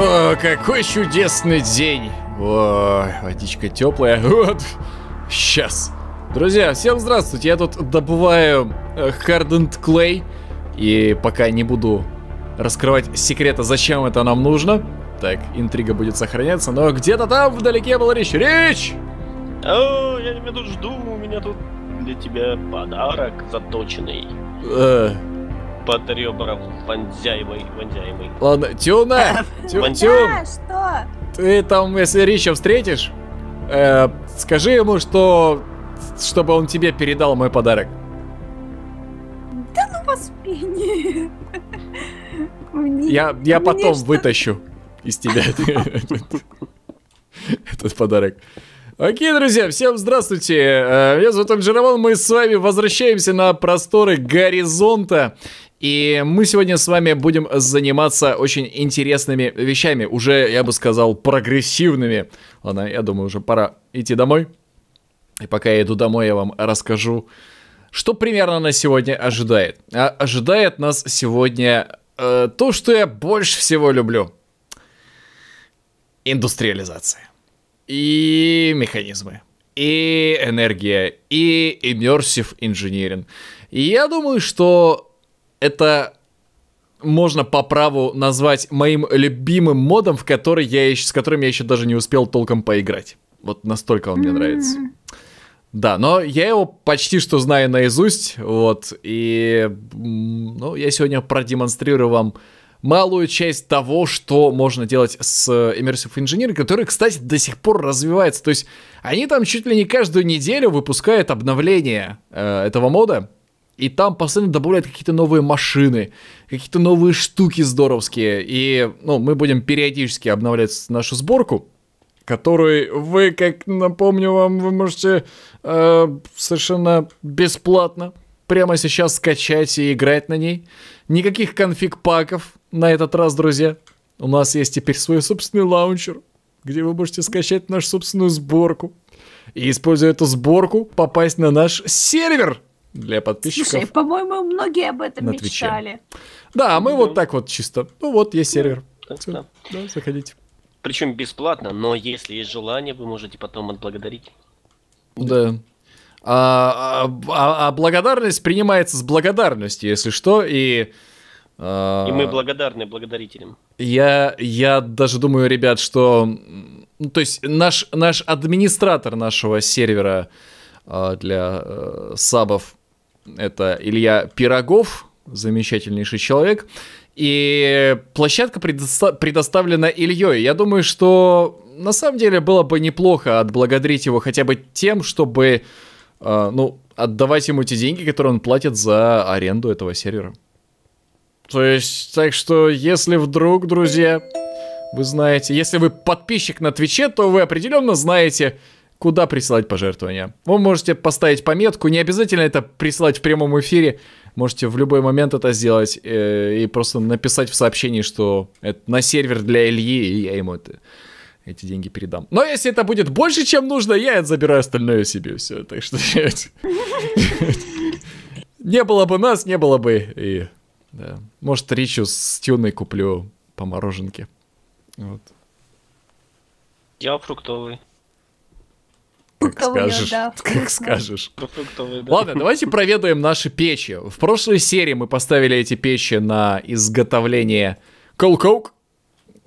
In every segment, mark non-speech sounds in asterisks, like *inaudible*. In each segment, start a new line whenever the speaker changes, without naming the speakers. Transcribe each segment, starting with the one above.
О, какой чудесный день! О, водичка теплая. *laughs* Вот, сейчас. Друзья, всем здравствуйте. Я тут добываю э, hardened clay. И пока не буду раскрывать секрета, зачем это нам нужно. Так, интрига будет сохраняться, но где-то там вдалеке был Рич. Рич!
О, я тебя тут жду, у меня тут для тебя подарок заточенный. Э... Под ребра вонзяемый, вонзяемый. Ладно,
Тюна! Э, Тюн, Тюн! что? Ты там, если Рича встретишь, э, скажи ему, что... Чтобы он тебе передал мой подарок.
Да ну вас пени. *laughs* Мне, я, я потом что...
вытащу из тебя *laughs* этот подарок. Окей, друзья, всем здравствуйте. Э, меня зовут Анджирован, мы с вами возвращаемся на просторы горизонта. И мы сегодня с вами будем заниматься очень интересными вещами, уже, я бы сказал, прогрессивными. Ладно, я думаю, уже пора идти домой. И пока я иду домой, я вам расскажу, что примерно нас сегодня ожидает. А ожидает нас сегодня э, то, что я больше всего люблю – индустриализация, и механизмы, и энергия, и immersive engineering. И я думаю, что это можно по праву назвать моим любимым модом, в который я еще, с которым я еще даже не успел толком поиграть. Вот настолько он мне м-м. нравится. Да, но я его почти что знаю наизусть, вот, и, ну, я сегодня продемонстрирую вам малую часть того, что можно делать с э, Immersive Engineering, который, кстати, до сих пор развивается. То есть они там чуть ли не каждую неделю выпускают обновление э, этого мода, и там постоянно добавляют какие-то новые машины, какие-то новые штуки здоровские. И ну, мы будем периодически обновлять нашу сборку, которую вы, как напомню вам, вы можете э, совершенно бесплатно прямо сейчас скачать и играть на ней. Никаких конфиг-паков, на этот раз, друзья, у нас есть теперь свой собственный лаунчер, где вы можете скачать нашу собственную сборку и, используя эту сборку, попасть на наш сервер для подписчиков. Слушай,
по-моему, многие
об этом мечтали. Да, мы mm вот ну. так вот чисто. Ну вот, есть сервер. да. да, заходите.
Причем бесплатно, но если есть желание, вы можете потом отблагодарить.
Да. А, а, а, а благодарность принимается с благодарностью, если что, и и мы а,
благодарны благодарителям.
Я, я даже думаю, ребят, что... То есть наш, наш администратор нашего сервера а, для э, сабов, это Илья Пирогов, замечательнейший человек. И площадка предоста- предоставлена Ильей. Я думаю, что на самом деле было бы неплохо отблагодарить его хотя бы тем, чтобы, э, ну, отдавать ему те деньги, которые он платит за аренду этого сервера. То есть, так что, если вдруг, друзья, вы знаете, если вы подписчик на Твиче, то вы определенно знаете, куда присылать пожертвования. Вы можете поставить пометку, не обязательно это присылать в прямом эфире, можете в любой момент это сделать э, и просто написать в сообщении, что это на сервер для Ильи, и я ему это, эти деньги передам. Но если это будет больше, чем нужно, я это забираю остальное себе все, так что... *laughs* *laughs* Не было бы нас, не было бы и да. Может, Ричу с Тюной куплю по мороженке. Вот.
Я фруктовый. Как скажешь, *laughs* как скажешь. да. Ладно,
давайте проведаем наши печи. В прошлой серии мы поставили эти печи на изготовление колкоук.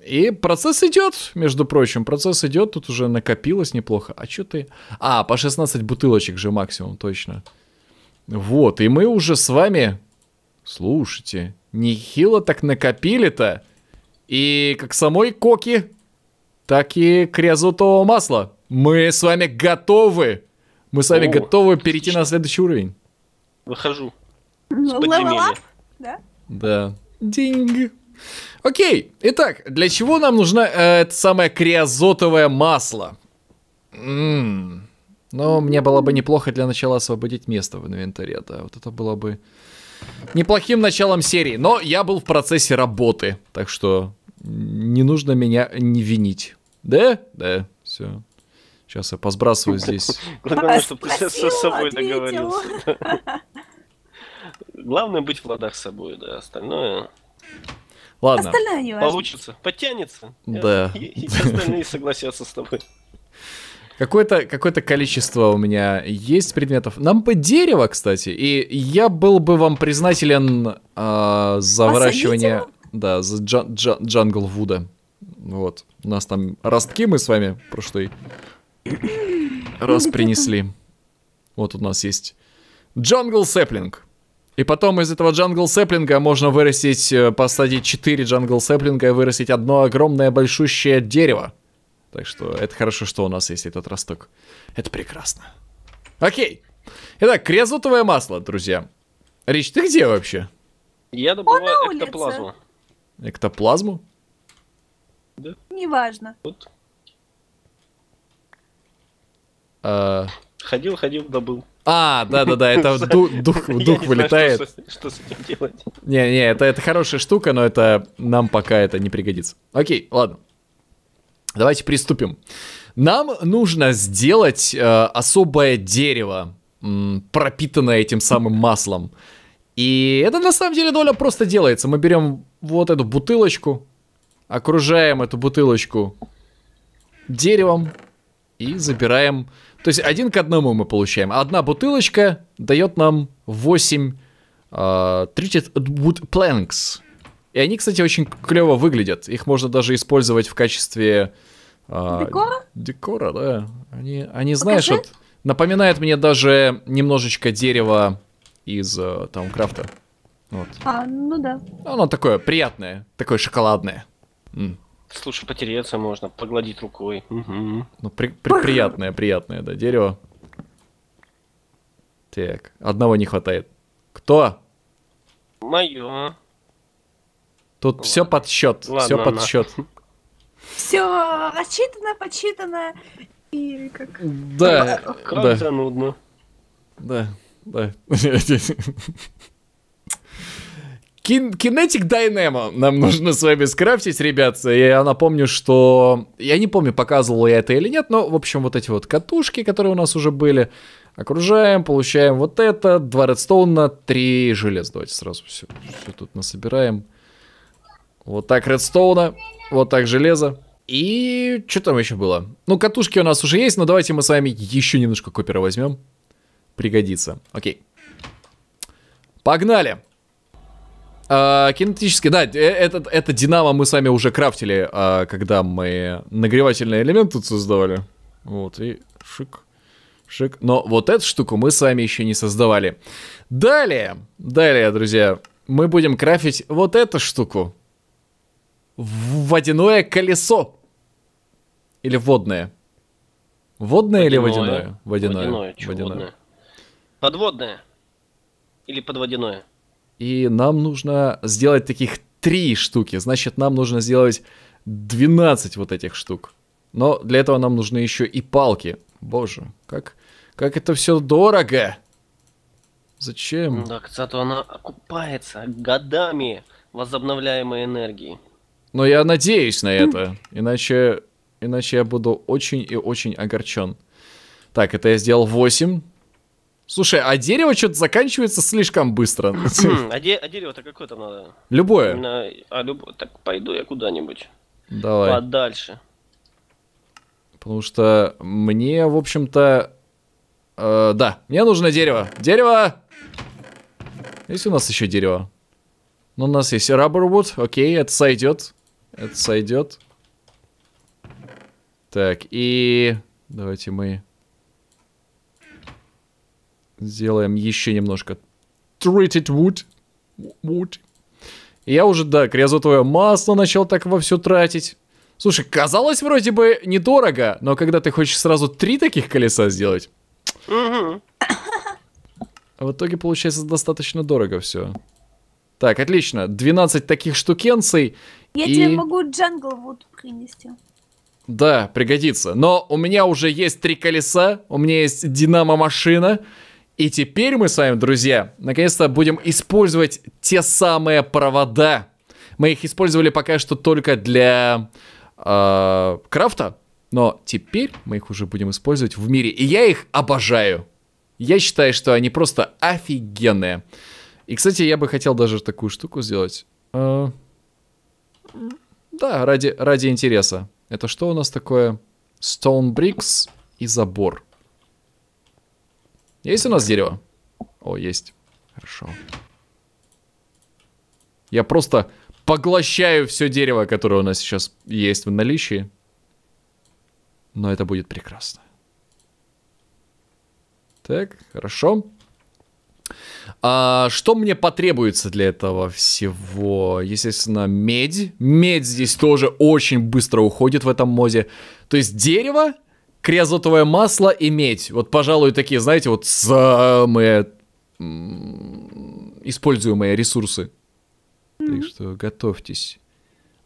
И процесс идет, между прочим, процесс идет, тут уже накопилось неплохо. А что ты? А, по 16 бутылочек же максимум, точно. Вот, и мы уже с вами Слушайте, нехило так накопили-то. И как самой коки, так и к масла. Мы с вами готовы. Мы с вами О, готовы перейти на следующий уровень. Выхожу. Ну, да? Да. Динг. Окей, итак, для чего нам нужна э, это самое криозотовое масло? М-м-м. Но ну, мне было бы неплохо для начала освободить место в инвентаре, да, вот это было бы неплохим началом серии, но я был в процессе работы, так что не нужно меня не винить. Да? Да, все. Сейчас я посбрасываю ну, здесь. Главное, чтобы ты со собой договорился.
Главное быть в ладах с собой, да, остальное...
Ладно. Остальное не важно. Получится,
подтянется. Да. И остальные согласятся с тобой.
Какое-то какое количество у меня есть предметов. Нам по дерево, кстати. И я был бы вам признателен э, за выращивание... Да, за джан, джан, джангл вуда. Вот. У нас там ростки мы с вами прошлый раз принесли. Вот у нас есть джангл сэплинг. И потом из этого джангл сэплинга можно вырастить, э, посадить 4 джангл сэплинга и вырастить одно огромное большущее дерево. Так что это хорошо, что у нас есть этот росток. Это прекрасно. Окей. Итак, крезутовое масло, друзья. Рич, ты где вообще?
Я добываю Он эктоплазму.
Эктоплазму?
Да. Неважно. Вот. А... Ходил, ходил, добыл.
А, да-да-да, это *laughs* дух, вылетает.
что, с этим делать?
Не-не, это, это хорошая штука, но это нам пока это не пригодится. Окей, ладно. Давайте приступим. Нам нужно сделать э, особое дерево, м, пропитанное этим самым маслом. И это на самом деле довольно просто делается. Мы берем вот эту бутылочку, окружаем эту бутылочку деревом и забираем. То есть один к одному мы получаем. Одна бутылочка дает нам 8 uh, treated wood planks. И они, кстати, очень клево выглядят. Их можно даже использовать в качестве... Э, декора? Декора, да. Они, они знаешь, вот напоминает мне даже немножечко дерево из э, Таумкрафта. Вот.
А, ну да.
Оно такое приятное, такое шоколадное. М. Слушай,
потереться можно, погладить рукой.
Ну, при, при, приятное, приятное, да, дерево. Так, одного не хватает. Кто?
Мое.
Тут ладно. все подсчет, все подсчет.
Все рассчитано, подсчитано. И как...
Да, да. да. нудно. Да, да. Кин Кинетик Дайнемо нам нужно с вами скрафтить, ребят. Я напомню, что... Я не помню, показывал я это или нет, но, в общем, вот эти вот катушки, которые у нас уже были, окружаем, получаем вот это, два редстоуна, три железа. Давайте сразу все, все тут насобираем. собираем. Вот так редстоуна, вот так железа. И что там еще было? Ну, катушки у нас уже есть, но давайте мы с вами еще немножко копера возьмем. Пригодится. Окей. Погнали! А, кинетически, да, э, это, это динамо мы с вами уже крафтили, а, когда мы нагревательный элемент тут создавали. Вот, и шик. Шик. Но вот эту штуку мы сами еще не создавали. Далее, далее, друзья, мы будем крафтить вот эту штуку водяное колесо. Или водное. Водное, водяное. или водяное? Водяное. Водяное. Чё, водяное.
Подводное. Или подводяное.
И нам нужно сделать таких три штуки. Значит, нам нужно сделать 12 вот этих штук. Но для этого нам нужны еще и палки. Боже, как, как это все дорого. Зачем?
Да, кстати, она окупается годами возобновляемой энергии.
Но я надеюсь на это. Иначе, иначе я буду очень и очень огорчен. Так, это я сделал 8. Слушай, а дерево что-то заканчивается слишком быстро.
а, де- а дерево-то какое там надо? Любое. На... А, любое. Так, пойду я куда-нибудь. Давай. Подальше.
Потому что мне, в общем-то... Э, да, мне нужно дерево. Дерево! Есть у нас еще дерево? Но ну, у нас есть rubber wood, окей, это сойдет. Это сойдет. Так, и давайте мы сделаем еще немножко treated wood. wood. Я уже, да, криозотовое масло начал так вовсю тратить. Слушай, казалось вроде бы недорого, но когда ты хочешь сразу три таких колеса сделать... в итоге получается достаточно дорого все. Так, отлично. 12 таких штукенций. Я и... тебе
могу джангл вот принести.
Да, пригодится. Но у меня уже есть три колеса, у меня есть динамо-машина. И теперь мы с вами, друзья, наконец-то будем использовать те самые провода. Мы их использовали пока что только для э, крафта, но теперь мы их уже будем использовать в мире. И я их обожаю. Я считаю, что они просто офигенные. И, кстати, я бы хотел даже такую штуку сделать. А, да, ради, ради интереса. Это что у нас такое? Stone bricks и забор. Есть у нас дерево? О, есть. Хорошо. Я просто поглощаю все дерево, которое у нас сейчас есть в наличии. Но это будет прекрасно. Так, хорошо. А, что мне потребуется для этого всего? Естественно, медь. Медь здесь тоже очень быстро уходит в этом моде. То есть дерево, крезотовое масло и медь. Вот, пожалуй, такие, знаете, вот самые используемые ресурсы. Так что готовьтесь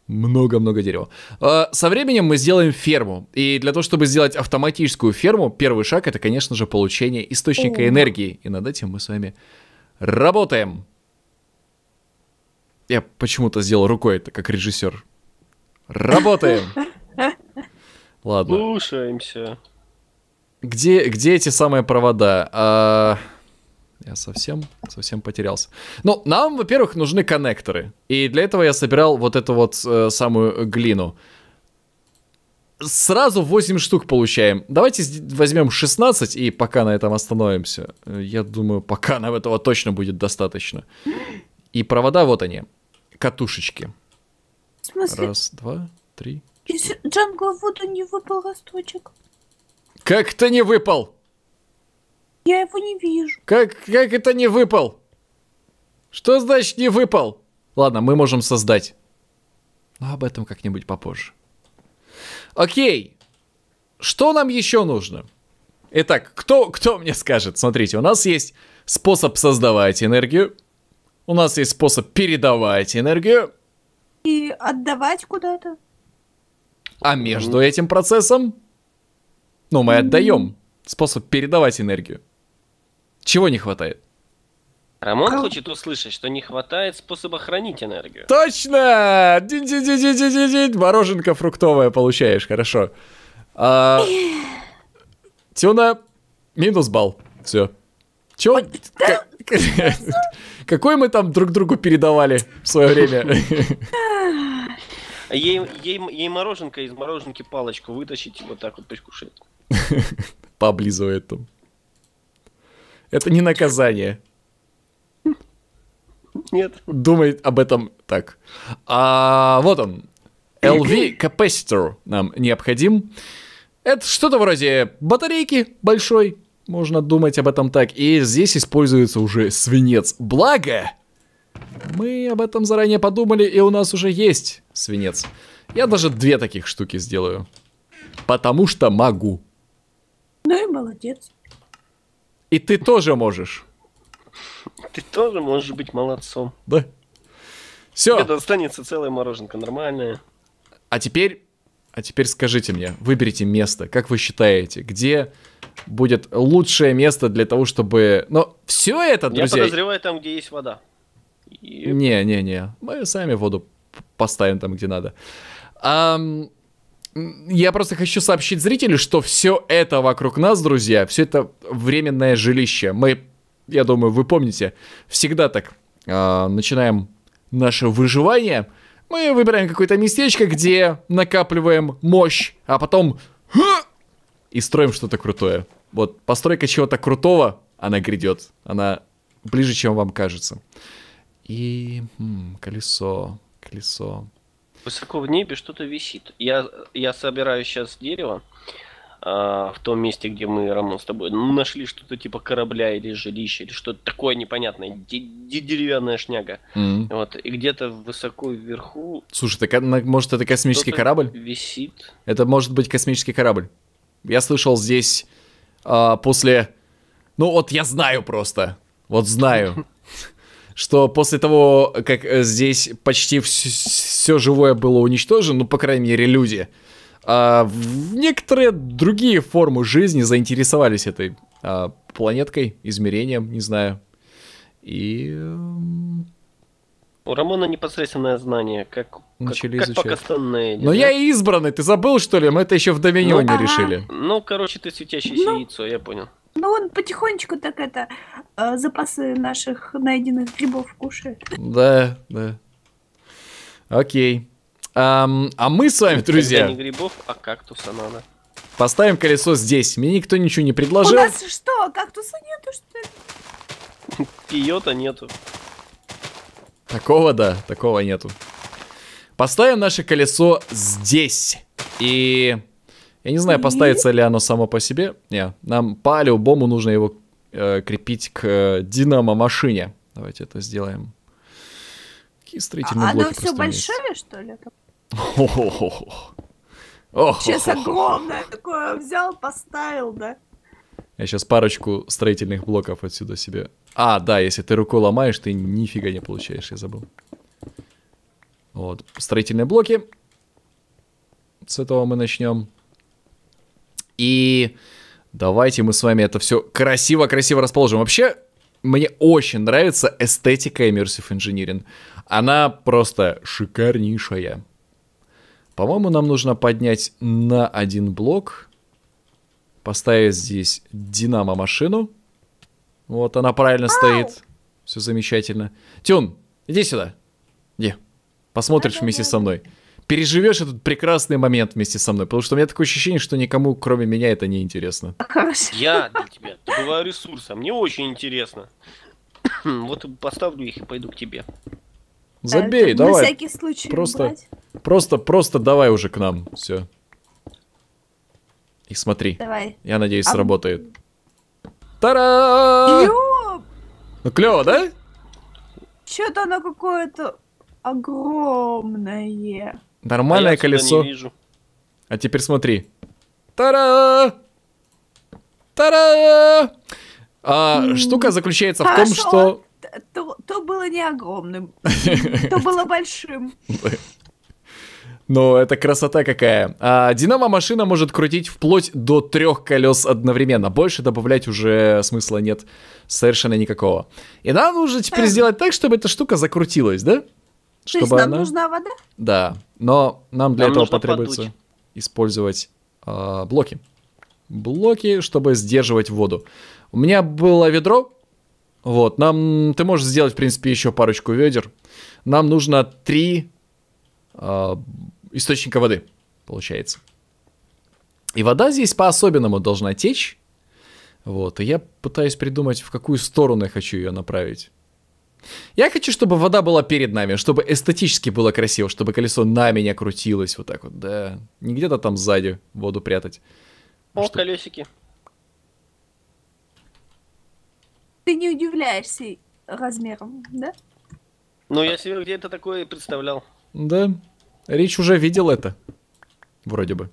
много-много дерева. А, со временем мы сделаем ферму. И для того, чтобы сделать автоматическую ферму, первый шаг это, конечно же, получение источника энергии. И над этим мы с вами Работаем! Я почему-то сделал рукой это, как режиссер. Работаем! *laughs* Ладно. Слушаемся. Где, где эти самые провода? А... Я совсем, совсем потерялся. Ну, нам, во-первых, нужны коннекторы. И для этого я собирал вот эту вот э, самую глину сразу 8 штук получаем. Давайте возьмем 16 и пока на этом остановимся. Э, я думаю, пока нам этого точно будет достаточно. И провода вот они. Катушечки. Раз, два, три.
Джангл в воду не выпал росточек.
Как это не выпал?
Я его не вижу.
Как, как это не выпал? Что значит не выпал? Ладно, мы можем создать. Но об этом как-нибудь попозже. Окей. Что нам еще нужно? Итак, кто, кто мне скажет? Смотрите, у нас есть способ создавать энергию. У нас есть способ передавать энергию.
И отдавать куда-то.
А между этим процессом, ну, мы отдаем способ передавать энергию. Чего не хватает? Рамон Кол...
хочет услышать, что не хватает способа хранить энергию.
Точно! Дин -дин -дин -дин -дин -дин -дин. Мороженка фруктовая получаешь, хорошо. А... Тюна, минус балл. Все. Чё? *laughs* Какой мы там друг другу передавали в свое время?
*laughs* Ей, ей, ей мороженка из мороженки палочку вытащить вот так вот пусть кушает. *laughs*
Поблизывает там. Это не наказание. Нет. Думает об этом так. А, вот он. LV Capacitor нам необходим. Это что-то вроде батарейки большой. Можно думать об этом так. И здесь используется уже свинец. Благо, мы об этом заранее подумали, и у нас уже есть свинец. Я даже две таких штуки сделаю. Потому что могу.
Ну и молодец.
И ты тоже можешь.
Ты тоже можешь быть молодцом. Да. Все. это останется целая мороженка, нормальная.
А теперь, а теперь скажите мне, выберите место, как вы считаете, где будет лучшее место для того, чтобы... Но все это, друзья... Я подозреваю
там, где есть вода.
Не-не-не, мы сами воду поставим там, где надо. А, я просто хочу сообщить зрителю, что все это вокруг нас, друзья, все это временное жилище. Мы я думаю, вы помните, всегда так э, начинаем наше выживание. Мы выбираем какое-то местечко, где накапливаем мощь, а потом и строим что-то крутое. Вот постройка чего-то крутого, она грядет. Она ближе, чем вам кажется. И м, хм, колесо, колесо.
Высоко в небе что-то висит. Я, я собираю сейчас дерево. А, в том месте, где мы, Рамон, с тобой нашли что-то типа корабля или жилища, или что-то такое непонятное, де- де- деревянная шняга. Mm-hmm. Вот, и где-то высоко вверху...
Слушай, так, может, это космический корабль? висит. Это может быть космический корабль. Я слышал здесь а, после... Ну вот я знаю просто, вот знаю, *laughs* что после того, как э, здесь почти все живое было уничтожено, ну, по крайней мере, люди... А, некоторые другие формы жизни заинтересовались этой а, планеткой, измерением, не знаю. И...
У Рамона непосредственное знание, как, Начали как, как пока Но да? я
избранный, ты забыл что ли? Мы это еще в Доминионе ну, ага. решили.
Ну, короче, ты светящееся ну, яйцо, я понял. Ну, он потихонечку так это, э, запасы наших найденных грибов кушает.
Да, да. Окей. Эм, а мы с вами, друзья... Это не
грибов, а кактуса надо.
Поставим колесо здесь. Мне никто ничего не предложил. У нас
что, кактуса нету,
что ли? ее нету. Такого, да, такого нету. Поставим наше колесо здесь. И... Я не знаю, поставится ли оно само по себе. Не, нам по-любому нужно его э, крепить к э, динамо-машине. Давайте это сделаем. Какие строительные а блоки Оно все большое, что ли? Сейчас огромное
такое взял, поставил, да?
Я сейчас парочку строительных блоков отсюда себе... А, да, если ты руку ломаешь, ты нифига не получаешь, я забыл. Вот, строительные блоки. С этого мы начнем. И давайте мы с вами это все красиво-красиво расположим. Вообще, мне очень нравится эстетика Immersive Engineering. Она просто шикарнейшая. По-моему, нам нужно поднять на один блок. Поставить здесь динамо-машину. Вот, она правильно стоит. Все замечательно. Тюн, иди сюда. Иди. Посмотришь вместе со мной. Переживешь этот прекрасный момент вместе со мной, потому что у меня такое ощущение, что никому, кроме меня, это не интересно.
Я для тебя добываю ресурсы, а мне очень интересно. *coughs* Вот поставлю их и пойду к тебе.
Забей, Это, давай. На всякий случай просто, убрать. просто, просто давай уже к нам. Все. И смотри. Давай. Я надеюсь, а... сработает. Тара! Ёп! Ну клево, да?
Что-то оно какое-то огромное. Нормальное а колесо.
А теперь смотри.
Тара! Тара!
А, штука заключается в том, что
то, то было не огромным, то было *laughs* большим.
Но ну, это красота какая. А, Динамо-машина может крутить вплоть до трех колес одновременно. Больше добавлять уже смысла нет совершенно никакого. И нам нужно теперь э. сделать так, чтобы эта штука закрутилась, да? То чтобы есть нам она... нужна вода? Да, но нам для нам этого потребуется подуть. использовать э, блоки. Блоки, чтобы сдерживать воду. У меня было ведро, вот, нам, ты можешь сделать, в принципе, еще парочку ведер. Нам нужно три э, источника воды, получается. И вода здесь по-особенному должна течь. Вот, и я пытаюсь придумать, в какую сторону я хочу ее направить. Я хочу, чтобы вода была перед нами, чтобы эстетически было красиво, чтобы колесо на меня крутилось вот так вот, да. Не где-то там сзади воду прятать.
О, а колесики. Ты не удивляешься размером, да? Ну, я себе где-то такое представлял.
Да. Рич уже видел это. Вроде бы.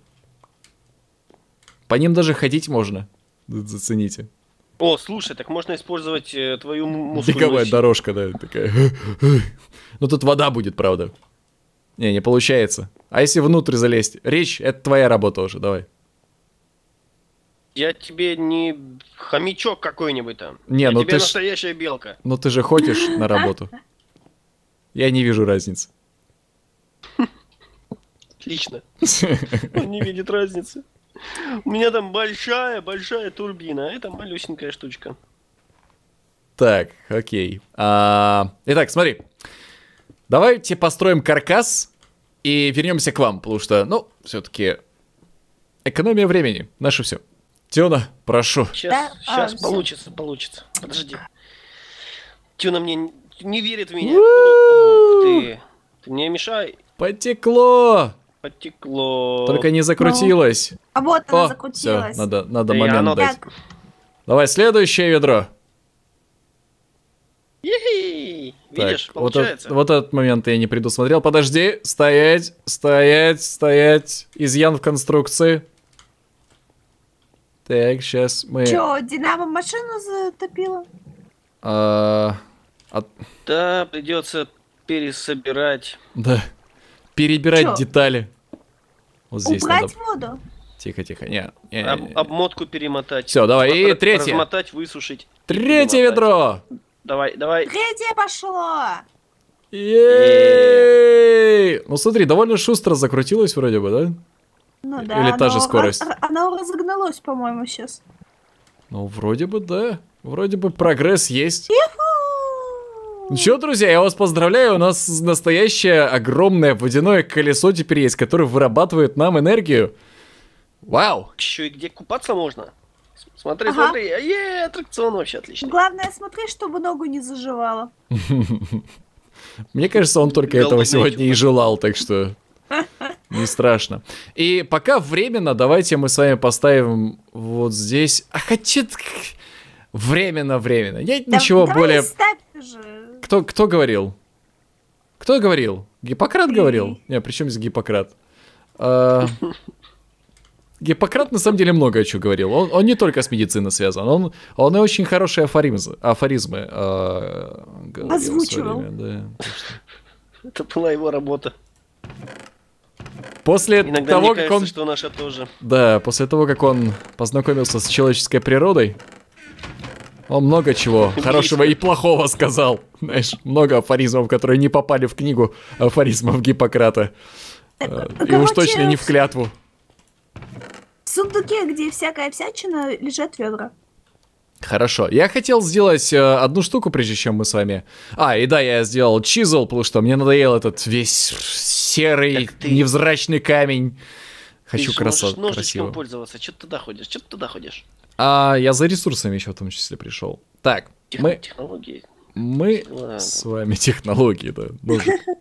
По ним даже ходить можно. Зацените.
О, слушай, так можно использовать э, твою мускульную... Беговая
дорожка, да, такая. *laughs* Но ну, тут вода будет, правда. Не, не получается. А если внутрь залезть? Речь, это твоя работа уже, давай.
Я тебе не хомячок какой-нибудь там. Не, Я ну тебе ты настоящая ж... белка. Ну ты же ходишь на работу.
Я не вижу разницы.
Отлично. Он не видит разницы. У меня там большая-большая турбина, а это малюсенькая штучка.
Так, окей. А, итак, смотри. Давайте построим каркас и вернемся к вам, потому что, ну, все-таки экономия времени, наше все. Тюна, прошу. Сейчас, да,
сейчас а, получится, все. получится. Подожди. Тюна мне не верит в меня. Ух ты. Ты мне мешай.
Потекло.
Потекло. Только не закрутилось. Ну, а вот она О, закрутилась. Все, надо,
надо да момент оно... дать. Давай следующее ведро.
Видишь, так, получается. Вот,
вот этот момент я не предусмотрел. Подожди, стоять, стоять, стоять. Изъян в конструкции. Так, сейчас мы... Чё,
Динамо машину затопило?
А... От...
Да, придется пересобирать.
Да. Перебирать Чё? детали. Вот здесь Убрать надо... воду? Тихо, тихо. Не, не, не, не. Об,
обмотку перемотать. Все, давай. И третье. Размотать, высушить.
Третье перемотать. ведро.
Давай, давай. Третье пошло.
Е -е -е ну смотри, довольно шустро закрутилось вроде бы, да? Ну да. Или оно, та же скорость.
Оно разогналось, по-моему, сейчас.
Ну, вроде бы да. Вроде бы прогресс есть. Ну что, друзья, я вас поздравляю, у нас настоящее огромное водяное колесо теперь есть, которое вырабатывает нам энергию. Вау!
Еще и где купаться можно? Смотри, ага. смотри, е, аттракцион вообще отлично Главное, смотри, чтобы ногу не заживало
*laughs* Мне кажется, он только этого сегодня и желал, так что не страшно. И пока временно, давайте мы с вами поставим вот здесь. А хотя... Временно, временно. Я да, ничего более... Кто, кто говорил? Кто говорил? Гиппократ Ты. говорил? Не, при чем здесь Гиппократ? А... Гиппократ на самом деле много о чем говорил. Он, он не только с медициной связан, он, он и очень хорошие афоризмы, афоризмы э, говорил Озвучивал. Время, да.
Это была его работа.
После Иногда того, мне как он... что наша тоже. Да, после того, как он познакомился с человеческой природой, он много чего *laughs* хорошего и плохого сказал. Знаешь, много афоризмов, которые не попали в книгу афоризмов Гиппократа. Э, э, э, и уж точно не в клятву.
В сундуке, где всякая всячина, лежат ведра.
Хорошо. Я хотел сделать э, одну штуку, прежде чем мы с вами... А, и да, я сделал чизл, потому что мне надоел этот весь серый, ты... невзрачный камень. Хочу ты красоту. ножичком красиво.
пользоваться. Че ты туда ходишь? Че ты туда ходишь?
А, я за ресурсами еще в том числе пришел. Так, Тех... мы... Технологии. Мы Ладно. с вами *laughs* технологии, да.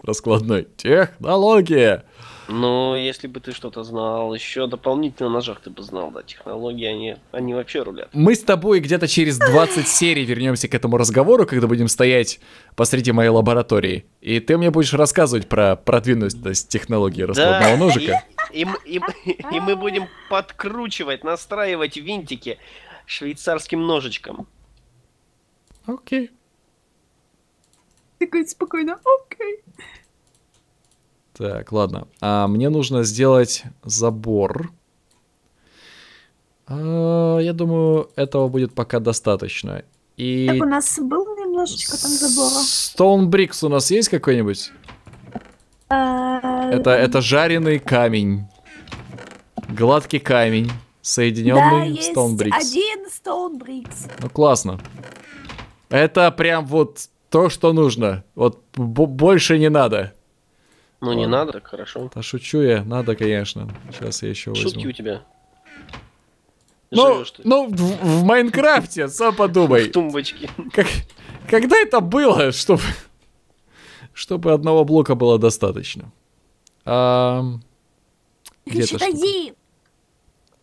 раскладной. Технология! Ну,
если бы ты что-то знал, еще дополнительно на ножах ты бы знал, да, технологии, они, они вообще рулят.
Мы с тобой где-то через 20 *laughs* серий вернемся к этому разговору, когда будем стоять посреди моей лаборатории, и ты мне будешь рассказывать про продвинутость технологии раскладного ножика.
И, и, мы будем подкручивать, настраивать винтики швейцарским ножичком. Окей. Такой спокойно, окей.
Так, ладно. А, мне нужно сделать забор. А, я думаю, этого будет пока достаточно. И... Так у
нас был немножечко там забора.
Стоунбрикс у нас есть какой-нибудь?
А, это, это
жареный камень. Гладкий камень, соединенный да, Стоунбрикс.
один Стоунбрикс.
Ну классно. Это прям вот то, что нужно. Вот больше не надо. Ну не надо, так хорошо. Да шучу я, надо, конечно. Сейчас я еще возьму. Шутки у тебя. Ну, Живешь, ну в, в Майнкрафте, *laughs* сам подумай. В тумбочке. Как, когда это было, чтобы, чтобы одного блока было достаточно? А,
где это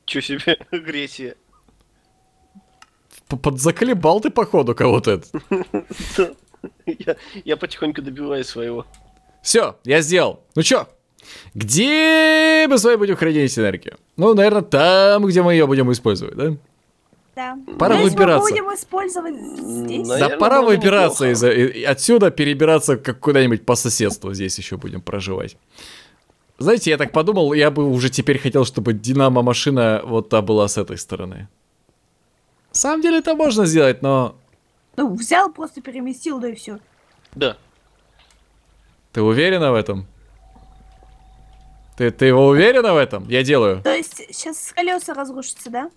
Чё себе агрессия?
*laughs* Подзаколебал ты, походу, кого-то.
*laughs* Я потихоньку добиваю
своего. Все, я сделал. Ну чё? Где мы с вами будем хранить энергию? Ну, наверное, там, где мы ее будем использовать, да? Да. Пора Здесь выбираться. Мы
будем использовать здесь. Наверное, да пора выбираться
из отсюда, перебираться как куда-нибудь по соседству. Здесь еще будем проживать. Знаете, я так подумал, я бы уже теперь хотел, чтобы Динамо машина вот та была с этой стороны. На самом деле это можно сделать, но...
Ну, взял, просто переместил, да и все.
Да. Ты уверена в этом? Ты, ты его уверена в этом? Я делаю.
То есть сейчас колеса разрушатся, да?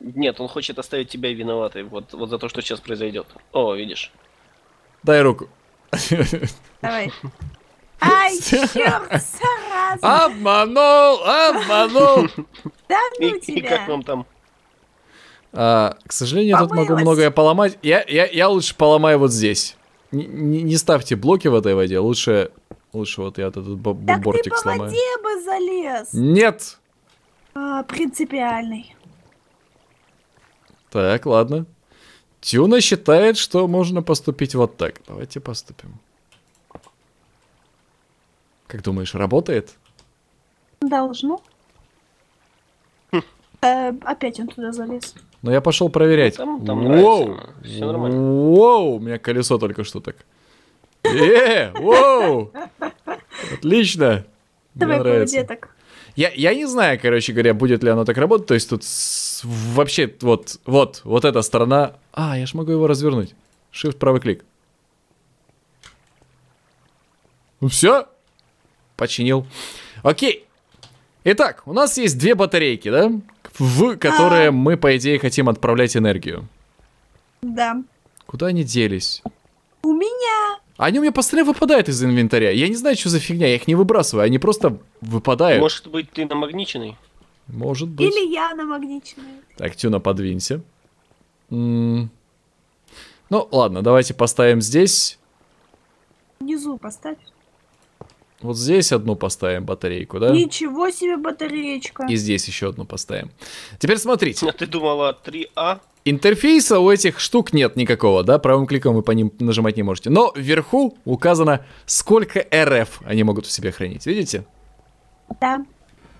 Нет, он хочет оставить тебя виноватой вот, вот за то, что сейчас произойдет. О, видишь.
Дай руку. Давай. *laughs* Ай, черт, сразу. *laughs* Обманул,
обманул. *laughs* Да ну тебя. И как вам там?
А, к сожалению, тут могу многое поломать. Я, я, я лучше поломаю вот здесь. Не, не, не ставьте блоки в этой воде, лучше, лучше вот я этот бортик так бортик ты по воде
бы залез.
Нет.
А, принципиальный.
Так, ладно. Тюна считает, что можно поступить вот так. Давайте поступим. Как думаешь, работает?
Должно. Хм. Э, опять он туда залез.
Но я пошел проверять. Там, там Воу! Все нормально. Воу! У меня колесо только что так. Э, воу! Отлично! Давай нравится. так. Я, я не знаю, короче говоря, будет ли оно так работать. То есть тут с, вообще вот, вот, вот эта сторона... А, я ж могу его развернуть. Shift, правый клик. Ну все, починил. Окей. Итак, у нас есть две батарейки, да? в которые а... мы, по идее, хотим отправлять энергию. Да. Куда они делись? У меня. Они у меня постоянно выпадают из инвентаря. Я не знаю, что за фигня, я их не выбрасываю, они просто выпадают. Может
быть, ты намагниченный? Может быть. Или я намагниченный.
Так, Тюна, подвинься. М -м ну, ладно, давайте поставим здесь.
Внизу поставь.
Вот здесь одну поставим батарейку, да?
Ничего себе батареечка. И
здесь еще одну поставим. Теперь смотрите. А ты думала 3А? Интерфейса у этих штук нет никакого, да? Правым кликом вы по ним нажимать не можете. Но вверху указано, сколько РФ они могут в себе хранить. Видите? Да.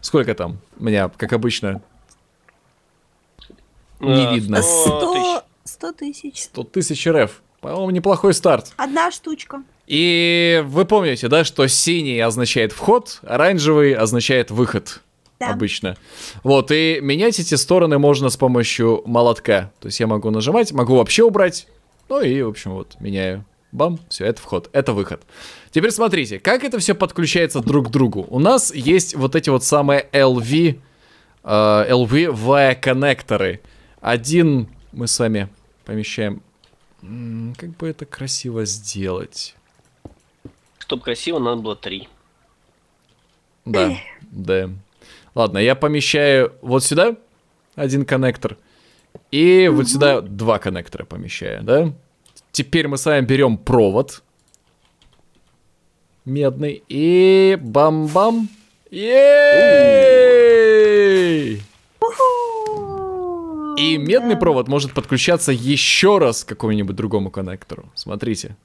Сколько там? У меня, как обычно, не э, видно. 100 тысяч. 100 тысяч РФ. По-моему, неплохой старт. Одна штучка. И вы помните, да, что синий означает вход, оранжевый означает выход. Да. Обычно. Вот, и менять эти стороны можно с помощью молотка. То есть я могу нажимать, могу вообще убрать. Ну и, в общем, вот, меняю. Бам, все, это вход, это выход. Теперь смотрите, как это все подключается друг к другу. У нас есть вот эти вот самые LV, э, LV коннекторы. Один мы с вами помещаем. Как бы это красиво сделать?
Чтобы красиво, надо было три.
Да, да. Ладно, я помещаю вот сюда один коннектор. И угу. вот сюда два коннектора помещаю, да? Теперь мы с вами берем провод медный и бам-бам. Ей! И медный провод может подключаться еще раз к какому-нибудь другому коннектору. Смотрите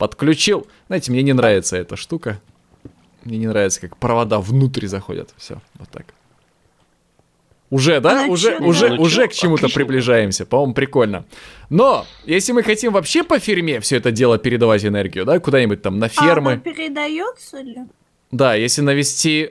подключил. Знаете, мне не нравится эта штука. Мне не нравится, как провода внутрь заходят. Все, вот так. Уже, да? А уже, чё? уже, ну, уже чё? к чему-то приближаемся. По-моему, прикольно. Но, если мы хотим вообще по ферме все это дело передавать энергию, да, куда-нибудь там на а фермы. А
передается ли?
Да, если навести...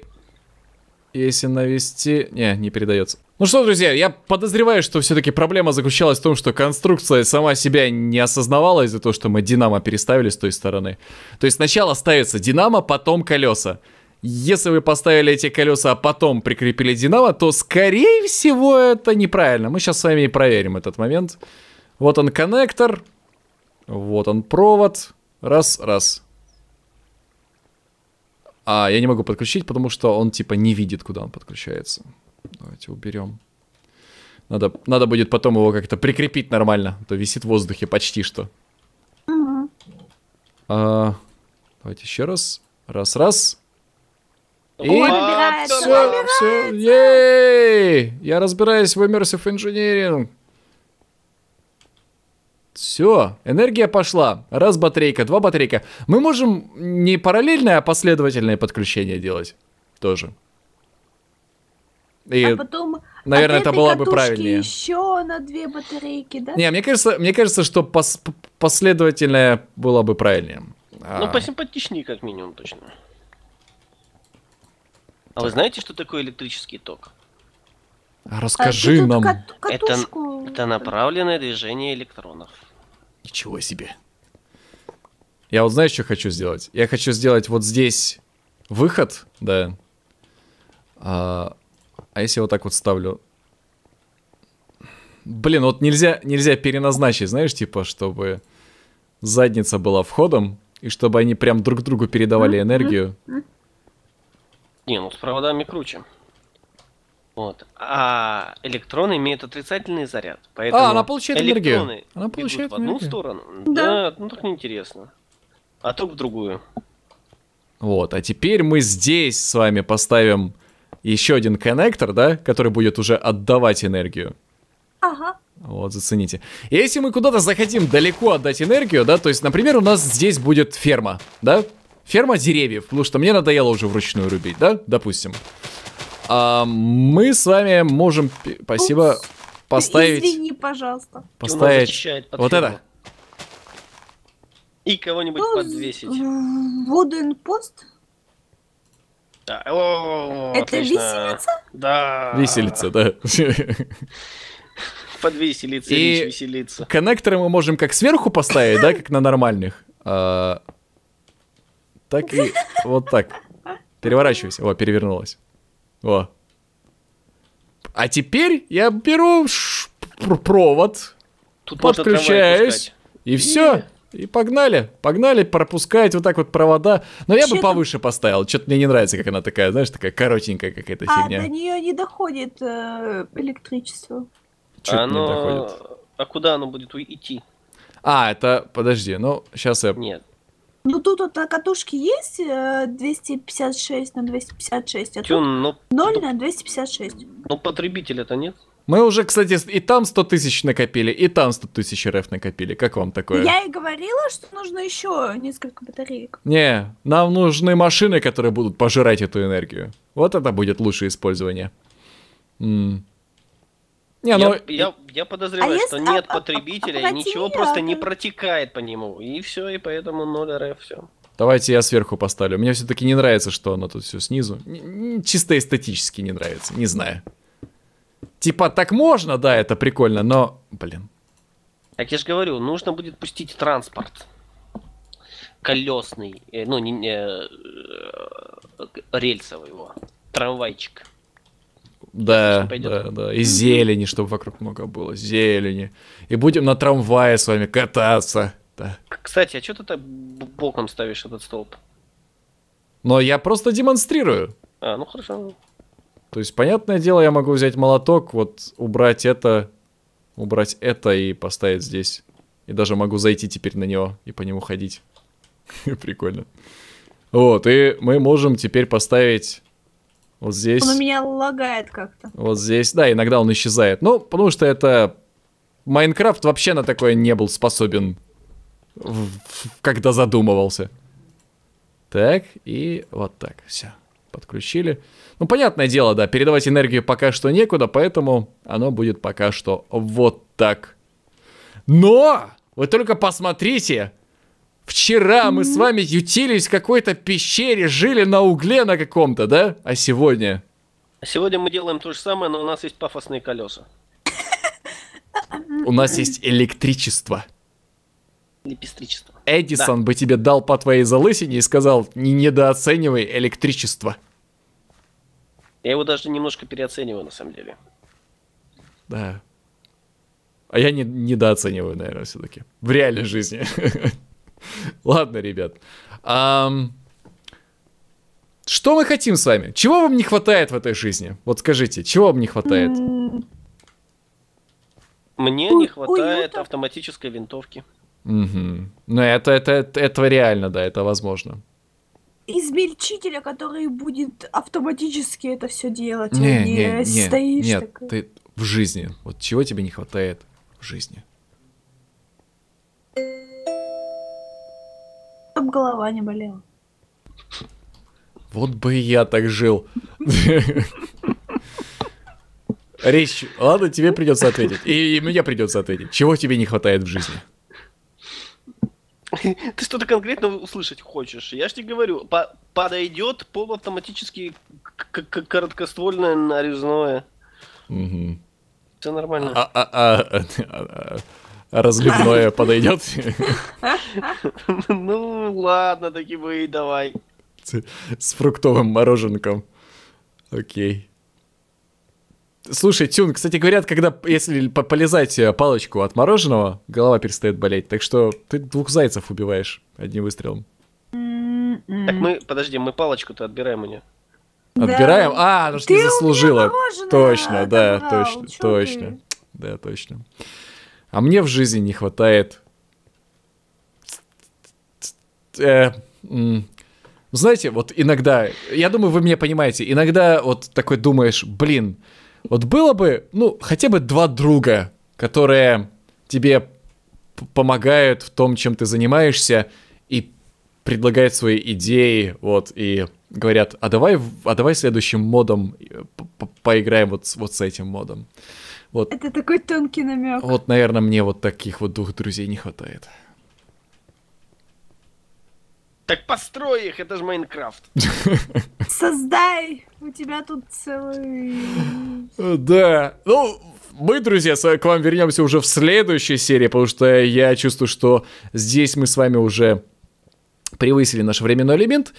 Если навести... Не, не передается. Ну что, друзья, я подозреваю, что все-таки проблема заключалась в том, что конструкция сама себя не осознавала из-за того, что мы динамо переставили с той стороны. То есть сначала ставится динамо, потом колеса. Если вы поставили эти колеса, а потом прикрепили динамо, то, скорее всего, это неправильно. Мы сейчас с вами и проверим этот момент. Вот он коннектор. Вот он провод. Раз, раз. А, я не могу подключить, потому что он, типа, не видит, куда он подключается. Давайте уберем. Надо, надо будет потом его как-то прикрепить нормально. А то висит в воздухе почти что. Угу. А, давайте еще раз. Раз, раз. И все, все, ей! Я разбираюсь в Immersive Engineering. Все, энергия пошла. Раз батарейка, два батарейка. Мы можем не параллельное, а последовательное подключение делать тоже. И, а
потом наверное, это было бы правильнее. Еще на две батарейки, да? Не, мне
кажется, мне кажется, что пос последовательное было бы правильнее. А. Ну, а...
посимпатичнее, как минимум, точно. А вы знаете, что такое электрический ток?
А а расскажи а нам.
это, это направленное движение электронов. Ничего себе.
Я вот знаешь, что хочу сделать? Я хочу сделать вот здесь выход, да. А если я вот так вот ставлю? Блин, вот нельзя, нельзя переназначить, знаешь, типа, чтобы задница была входом, и чтобы они прям друг другу передавали энергию.
Не, ну с проводами круче. Вот. А электрон имеет отрицательный заряд. А, поэтому а, она получает электроны энергию. Она получает в одну сторону. Да. да, ну так неинтересно. А то в другую.
Вот, а теперь мы здесь с вами поставим еще один коннектор, да, который будет уже отдавать энергию. Ага. Вот, зацените. Если мы куда-то захотим далеко отдать энергию, да, то есть, например, у нас здесь будет ферма, да? Ферма деревьев, потому что мне надоело уже вручную рубить, да? Допустим. А мы с вами можем... Спасибо. Упс. Поставить...
Извини, пожалуйста. Поставить... Вот ферму. это. И кого-нибудь подвесить. Э, Wooden пост? Да, О, Это отлично. виселица? Да. Виселица, да.
*laughs*
Подвиселица, и веселиться.
Коннекторы мы можем как сверху поставить, да, как на нормальных. А, так и вот так. Переворачивайся. О, перевернулась. О. А теперь я беру провод, Тут подключаюсь, и все. И погнали, погнали пропускать вот так вот провода. Но я бы повыше поставил. Что-то мне не нравится, как она такая, знаешь, такая коротенькая какая-то а фигня. А, до
нее не доходит э, электричество.
Чуть то не доходит.
А куда оно будет идти?
А, это, подожди, ну, сейчас я... Нет.
Ну, тут вот а, катушки есть 256 э, на 256, а Тю, тут ну, но... 0 на 256. Ну, потребителя-то нет.
Мы уже, кстати, и там 100 тысяч накопили, и там 100 тысяч РФ накопили. Как вам такое? Я
и говорила, что нужно еще несколько батареек.
Не, нам нужны машины, которые будут пожирать эту энергию. Вот это будет лучшее использование. М.
Не, ну... я, я, я подозреваю, а что если, нет а, потребителя, а, а ничего а, просто не протекает по нему. И все, и поэтому 0 РФ, все.
Давайте я сверху поставлю. Мне все-таки не нравится, что оно тут все снизу. Чисто эстетически не нравится, не знаю. Типа, так можно, да, это прикольно, но, блин.
Так я же говорю, нужно будет пустить транспорт колесный, э, ну, не, не, э, рельсовый его, трамвайчик.
Да, да, да. И зелени, чтобы вокруг много было. Зелени. И будем на трамвае с вами кататься. Да.
Кстати, а что ты так боком ставишь этот столб?
Но я просто демонстрирую.
А, ну хорошо.
То есть, понятное дело, я могу взять молоток, вот убрать это, убрать это и поставить здесь. И даже могу зайти теперь на него и по нему ходить. *laughs* Прикольно. Вот, и мы можем теперь поставить вот здесь. Он у
меня лагает как-то.
Вот здесь, да, иногда он исчезает. Ну, потому что это... Майнкрафт вообще на такое не был способен, когда задумывался. Так, и вот так, все подключили. Ну, понятное дело, да, передавать энергию пока что некуда, поэтому оно будет пока что вот так. Но! Вы только посмотрите! Вчера мы с вами ютились в какой-то пещере, жили на угле на каком-то, да? А сегодня?
Сегодня мы делаем то же самое, но у нас есть пафосные колеса.
У нас есть электричество.
Эпистричество. Эдисон да.
бы тебе дал по твоей залысине и сказал, не недооценивай электричество.
Я его даже немножко переоцениваю, на самом деле.
Да. А я не, недооцениваю, наверное, все-таки. В реальной жизни. *laughs* Ладно, ребят. Что мы хотим с вами? Чего вам не хватает в этой жизни? Вот скажите, чего вам не хватает? Мне не
хватает автоматической винтовки.
Угу. Ну, Но это, это, это, этого реально, да, это возможно.
Измельчителя, который будет автоматически это все делать. А не, не, не, не стоишь нет, такой. ты
в жизни. Вот чего тебе не хватает в жизни?
Чтоб голова не болела.
Вот бы и я так жил. Речь, ладно, тебе придется ответить. И, и мне придется ответить. Чего тебе не хватает в жизни?
*laughs* Ты что-то конкретно услышать хочешь? Я ж тебе говорю, по подойдет полуавтоматически короткоствольное нарезное. Угу. Все нормально. А, а,
а, а разливное *laughs* подойдет? *laughs*
Ну ладно, таки вы давай.
С фруктовым мороженком. Окей. Слушай, Тюн, кстати, говорят, когда, если полезать э, палочку от мороженого, голова перестает болеть. Так что ты двух зайцев убиваешь одним выстрелом.
Так мы, подожди, мы палочку-то отбираем у нее. Отбираем? Да. А, ну что ты
заслужила. Точно, да, Отдавал, точно, точно. Да, точно. А мне в жизни не хватает... Э, знаете, вот иногда, я думаю, вы меня понимаете, иногда вот такой думаешь, блин, вот было бы, ну, хотя бы два друга, которые тебе помогают в том, чем ты занимаешься, и предлагают свои идеи, вот, и говорят, а давай, а давай следующим модом э, поиграем вот, вот с этим модом. Вот. Это
такой тонкий намек. Вот,
наверное, мне вот таких вот двух друзей не хватает.
Так построй их, это же Майнкрафт. *laughs* Создай, у тебя тут целый...
Э, да, ну, мы, друзья, к вам вернемся уже в следующей серии, потому что я чувствую, что здесь мы с вами уже превысили наш временной элемент.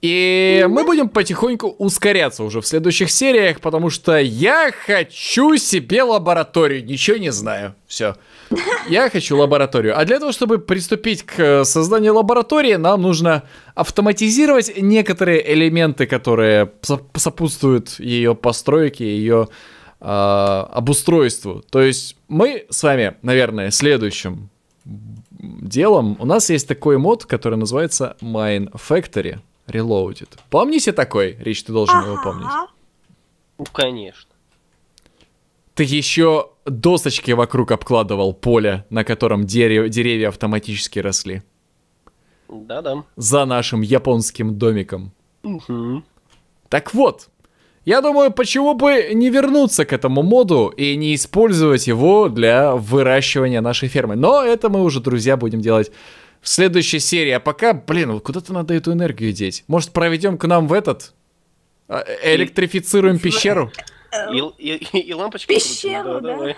И мы будем потихоньку ускоряться уже в следующих сериях, потому что я хочу себе лабораторию, ничего не знаю. Все. *laughs* Я хочу лабораторию. А для того, чтобы приступить к э, созданию лаборатории, нам нужно автоматизировать некоторые элементы, которые сопутствуют ее постройке, ее э, а, обустройству. То есть мы с вами, наверное, следующим делом у нас есть такой мод, который называется Mine Factory. Reloaded. Помните такой? Рич, ты должен его помнить.
Ну, конечно.
Ты еще досочки вокруг обкладывал поле, на котором дерев- деревья автоматически росли. Да-да. За нашим японским домиком. Угу. Так вот, я думаю, почему бы не вернуться к этому моду и не использовать его для выращивания нашей фермы. Но это мы уже, друзья, будем делать в следующей серии. А пока, блин, вот куда-то надо эту энергию деть. Может, проведем к нам в этот? А, э, электрифицируем пещеру?
И, и, и лампочку. Пещеру, да.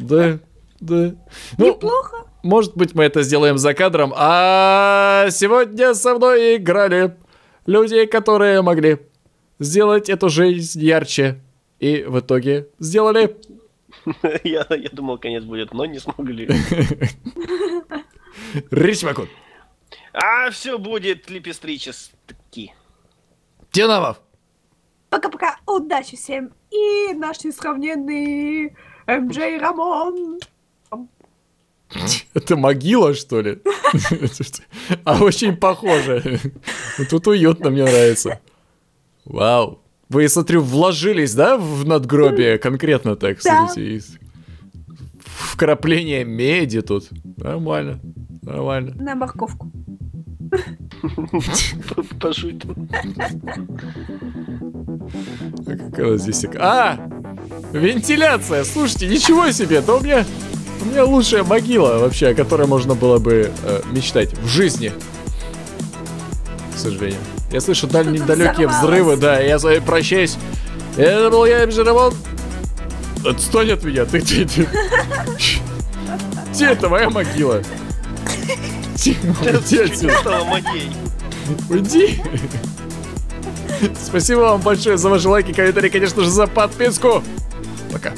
Да, да. Ну, Неплохо. Может быть, мы это сделаем за кадром. А сегодня со мной играли люди, которые могли сделать эту жизнь ярче. И в итоге сделали.
*laughs* я думал, конец будет, но не смогли.
*laughs* Ричмакут.
А все будет лепестрически. Тенавов. Пока-пока, удачи всем. И наш несравненный МД Рамон. *laughs*
Это могила, что ли? *laughs* А очень похоже. Тут уютно, мне нравится. Вау. Вы, смотрю, вложились, да, в надгробие конкретно так? Да. Смотрите, вкрапление меди тут. Нормально, нормально.
На морковку.
Пошуть. А как она здесь... А! Вентиляция! Слушайте, ничего себе! Да у меня... У меня лучшая могила вообще, о которой можно было бы э, мечтать в жизни. К сожалению. Я слышу дальние далекие взрывы, да. Я с вами прощаюсь. Это был я, Ремонт. Отстань от меня, ты где? Где это моя могила? Уйди Уйди. Спасибо вам большое за ваши лайки, комментарии, конечно же, за подписку. Пока.